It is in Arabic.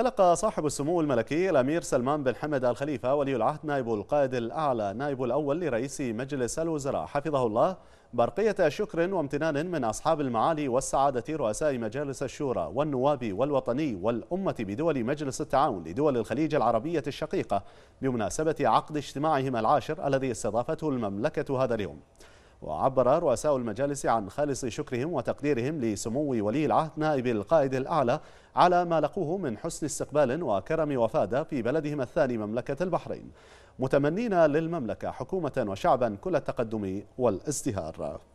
تلقى صاحب السمو الملكي الأمير سلمان بن حمد آل خليفة ولي العهد نائب القائد الأعلى نائب الأول لرئيس مجلس الوزراء حفظه الله برقية شكر وامتنان من أصحاب المعالي والسعادة رؤساء مجالس الشورى والنواب والوطني والأمة بدول مجلس التعاون لدول الخليج العربية الشقيقة بمناسبة عقد اجتماعهم العاشر الذي استضافته المملكة هذا اليوم وعبر رؤساء المجالس عن خالص شكرهم وتقديرهم لسمو ولي العهد نائب القائد الأعلى على ما لقوه من حسن استقبال وكرم وفادة في بلدهم الثاني مملكة البحرين متمنين للمملكة حكومة وشعبا كل التقدم والازدهار